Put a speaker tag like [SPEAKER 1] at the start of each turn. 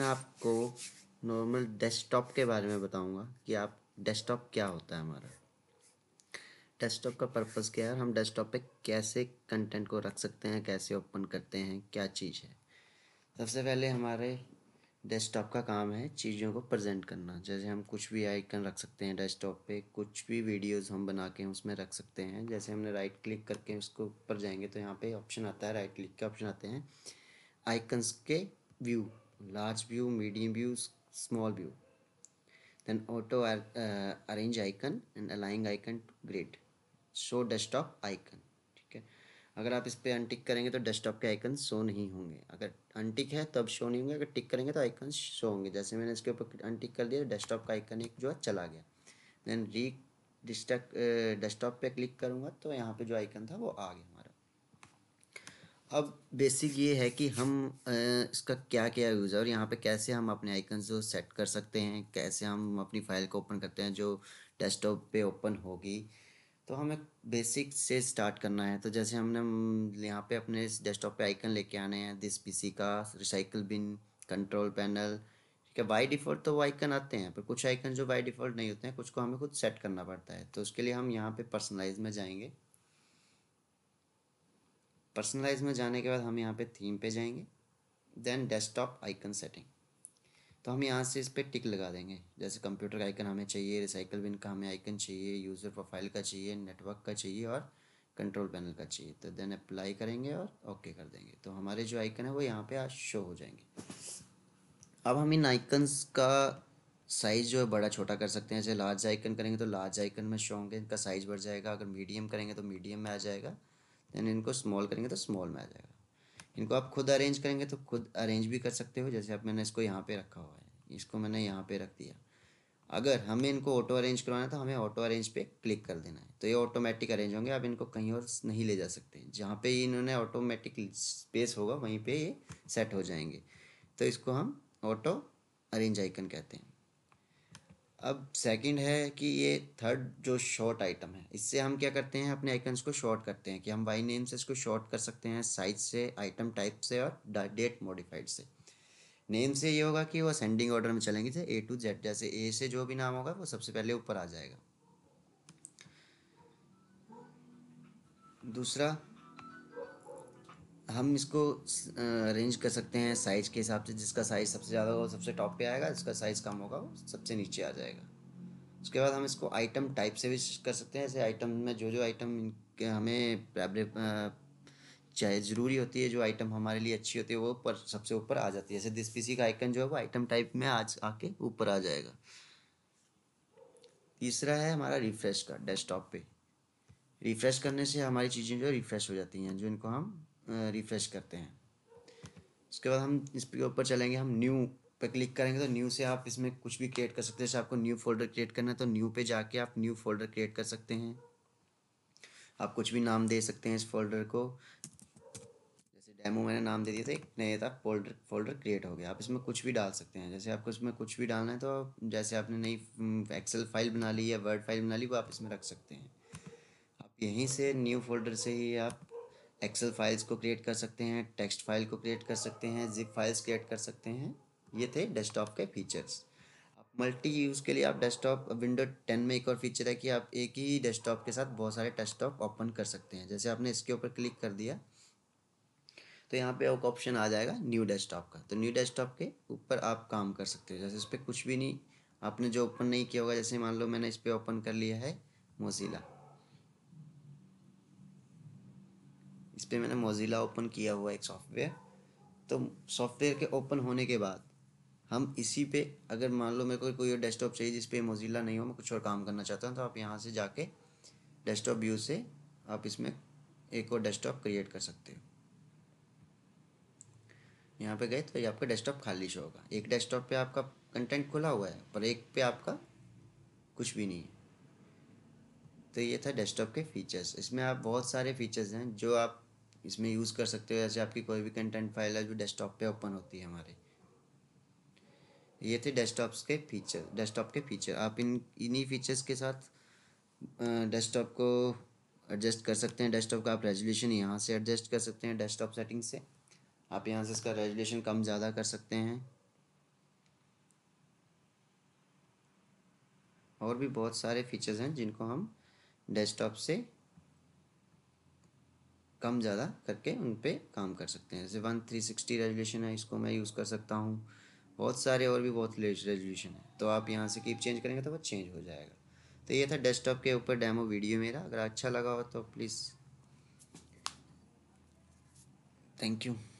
[SPEAKER 1] मैं आपको normal desktop के बारे में बताऊंगा कि आप डेस्कटॉप क्या होता है हमारा डेस्कटॉप का पर्पज़ क्या है हम डेस्कटॉप पे कैसे कंटेंट को रख सकते हैं कैसे ओपन करते हैं क्या चीज़ है सबसे पहले हमारे डेस्कटॉप का काम है चीज़ों को प्रेजेंट करना जैसे हम कुछ भी आइकन रख सकते हैं डेस्कटॉप पे कुछ भी वीडियोस हम बना के उसमें रख सकते हैं जैसे हमने राइट क्लिक करके उसको ऊपर जाएंगे तो यहाँ पे ऑप्शन आता है राइट क्लिक के ऑप्शन आते हैं आइकन्स के view large view medium view small view then auto uh, arrange icon and align icon to grid show desktop icon ठीक है अगर आप इस पर अनटिक करेंगे तो डेस्कटॉप के आइकन शो नहीं होंगे अगर अनटिक है तब शो नहीं होंगे अगर टिक करेंगे तो आइकन शो होंगे जैसे मैंने इसके ऊपर अनटिक कर दिया डेस्कटॉप का आइकन एक जो है चला गया देन री डेस्कटॉप पे क्लिक करूँगा तो यहाँ पे जो आइकन था वो आ गया अब बेसिक ये है कि हम इसका क्या क्या यूज़ है और यहाँ पे कैसे हम अपने आइकन जो सेट कर सकते हैं कैसे हम अपनी फाइल को ओपन करते हैं जो डेस्कटॉप पे ओपन होगी तो हमें बेसिक से स्टार्ट करना है तो जैसे हमने यहाँ पे अपने डेस्कटॉप पे आइकन लेके आने हैं दिस पीसी का रिसाइकल बिन कंट्रोल पैनल ठीक है बाई डिफ़ॉल्ट तो वो आइकन आते हैं पर कुछ आइकन जो बाई डिफ़ॉल्ट नहीं होते हैं कुछ को हमें खुद सेट करना पड़ता है तो उसके लिए हम यहाँ पर पर्सनलाइज में जाएंगे पर्सनलाइज में जाने के बाद हम यहाँ पे थीम पे जाएंगे देन डेस्कटॉप आइकन सेटिंग तो हम यहाँ से इस पर टिक लगा देंगे जैसे कंप्यूटर का आइकन हमें चाहिए रिसाइकल बिन का हमें आइकन चाहिए यूज़र प्रोफाइल का चाहिए नेटवर्क का चाहिए और कंट्रोल पैनल का चाहिए तो देन अप्लाई करेंगे और ओके कर देंगे तो हमारे जो आइकन है वो यहाँ पे आज शो हो जाएंगे अब हम इन आइकन्स का साइज़ जो है बड़ा छोटा कर सकते हैं जैसे लार्ज आइकन करेंगे तो लार्ज आइकन में शो होंगे इनका साइज़ बढ़ जाएगा अगर मीडियम करेंगे तो मीडियम में आ जाएगा देन इनको स्मॉल करेंगे तो स्मॉल में आ जाएगा इनको आप खुद अरेंज करेंगे तो खुद अरेंज भी कर सकते हो जैसे आप मैंने इसको यहाँ पे रखा हुआ है इसको मैंने यहाँ पे रख दिया अगर हमें इनको ऑटो अरेंज करवाना है तो हमें ऑटो अरेंज पे क्लिक कर देना है तो ये ऑटोमेटिक अरेंज होंगे आप इनको कहीं और नहीं ले जा सकते जहाँ पे इन्होंने ऑटोमेटिक स्पेस होगा वहीं पे ये सेट हो जाएंगे तो इसको हम ऑटो अरेंज आइकन कहते हैं अब सेकंड है कि ये थर्ड जो शॉर्ट आइटम है इससे हम क्या करते हैं अपने आइकन्स को शॉर्ट करते हैं कि हम वाई नेम से इसको शॉर्ट कर सकते हैं साइज से आइटम टाइप से और डेट मॉडिफाइड से नेम से ये होगा कि वो असेंडिंग ऑर्डर में चलेंगे जैसे ए टू जेड जैसे ए से जो भी नाम होगा वो सबसे पहले ऊपर आ जाएगा दूसरा हम इसको अरेंज कर सकते हैं साइज़ के हिसाब से जिसका साइज़ सबसे ज़्यादा होगा सबसे टॉप पे आएगा जिसका साइज़ कम होगा वो सबसे नीचे आ जाएगा उसके बाद हम इसको आइटम टाइप से भी कर सकते हैं ऐसे आइटम में जो जो आइटम हमें चाहे ज़रूरी होती है जो आइटम हमारे लिए अच्छी होती है वो पर सबसे ऊपर आ जाती है जैसे दिस पीसी का आइकन जो है वो आइटम टाइप में आज आके ऊपर आ जाएगा तीसरा है हमारा रिफ्रेश का डेस्कटॉप पे रिफ्रेश करने से हमारी चीज़ें जो रिफ्रेश हो जाती हैं जो इनको हम रिफ़्रेश करते हैं उसके बाद हम इस पे ऊपर चलेंगे हम न्यू पे क्लिक करेंगे तो न्यू से आप इसमें कुछ भी क्रिएट कर सकते हैं जैसे आपको न्यू फोल्डर क्रिएट करना है तो न्यू पे जाके आप न्यू फोल्डर क्रिएट कर सकते हैं आप कुछ भी नाम दे सकते हैं इस फोल्डर को जैसे डेमो मैंने नाम दे दिया था एक नया था फोल्डर फोल्डर क्रिएट हो गया आप इसमें कुछ भी डाल सकते हैं जैसे आपको इसमें कुछ भी डालना है तो जैसे आपने नई एक्सेल फाइल बना ली या वर्ड फाइल बना ली वो आप इसमें रख सकते हैं आप यहीं से न्यू फोल्डर से ही आप एक्सेल फाइल्स को क्रिएट कर सकते हैं टेक्स्ट फाइल को क्रिएट कर सकते हैं जिप फाइल्स क्रिएट कर सकते हैं ये थे डेस्कटॉप के फीचर्स मल्टी यूज़ के लिए आप डेस्कटॉप विंडो टेन में एक और फीचर है कि आप एक ही डेस्कटॉप के साथ बहुत सारे डेस्कटॉप ओपन कर सकते हैं जैसे आपने इसके ऊपर क्लिक कर दिया तो यहाँ पे एक ऑप्शन आ जाएगा न्यू डेस्कटॉप का तो न्यू डेस्कटॉप के ऊपर आप काम कर सकते हो जैसे इस पर कुछ भी नहीं आपने जो ओपन नहीं किया होगा जैसे मान लो मैंने इस पर ओपन कर लिया है मोजिला इस पर मैंने मोज़िला ओपन किया हुआ एक सॉफ्टवेयर तो सॉफ्टवेयर के ओपन होने के बाद हम इसी पे अगर मान लो मेरे को कोई डेस्कटॉप चाहिए जिस पे मोज़िला नहीं हो मैं कुछ और काम करना चाहता हूँ तो आप यहाँ से जाके डेस्कटॉप व्यू से आप इसमें एक और डेस्कटॉप क्रिएट कर सकते हो यहाँ पे गए तो ये आपका डेस्कटॉप खाली शो होगा एक डेस्कटॉप पे आपका कंटेंट खुला हुआ है पर एक पे आपका कुछ भी नहीं है तो ये था डेस्कटॉप के फीचर्स इसमें आप बहुत सारे फीचर्स हैं जो आप इसमें यूज़ कर सकते हो ऐसे आपकी कोई भी कंटेंट फाइल है जो डेस्कटॉप पे ओपन होती है हमारे ये थे डेस्कटॉप्स के फीचर डेस्कटॉप के फीचर आप इन इन्हीं फीचर्स के साथ डेस्कटॉप को एडजस्ट कर सकते हैं डेस्कटॉप का आप रेजोल्यूशन यहाँ से एडजस्ट कर सकते हैं डेस्कटॉप सेटिंग से आप यहाँ से इसका रेजोल्यूशन कम ज़्यादा कर सकते हैं और भी बहुत सारे फीचर्स हैं जिनको हम डेस्कटॉप से कम ज़्यादा करके उन पर काम कर सकते हैं जैसे वन थ्री सिक्सटी रेजोल्यूशन है इसको मैं यूज़ कर सकता हूँ बहुत सारे और भी बहुत रेजोल्यूशन है तो आप यहाँ से कीप चेंज करेंगे तो वह चेंज हो जाएगा तो ये था डेस्कटॉप के ऊपर डेमो वीडियो मेरा अगर अच्छा लगा हो तो प्लीज़ थैंक यू